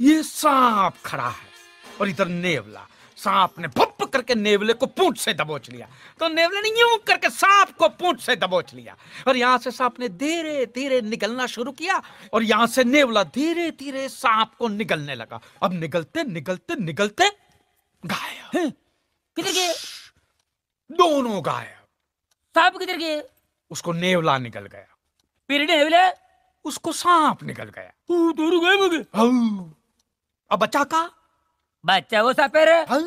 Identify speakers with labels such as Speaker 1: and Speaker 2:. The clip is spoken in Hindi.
Speaker 1: ये सांप खड़ा है और इधर नेवला सांप ने भप करके नेवले को पूंछ से दबोच लिया तो नेवले ने यूं करके सांप को पूंछ से दबोच लिया और यहां से सांप ने धीरे धीरे निकलना शुरू किया और यहां से नेवला धीरे धीरे सांप को निगलने लगा अब निगलते निगलते निगलते गायब हाँ। गए दोनों गायब सांप किधर गए उसको नेवला
Speaker 2: निकल गया फिर नेवले उसको सांप निकल गया दोनों गायब हो गए अब बच्चा का बच्चा वो सा फिर हाँ?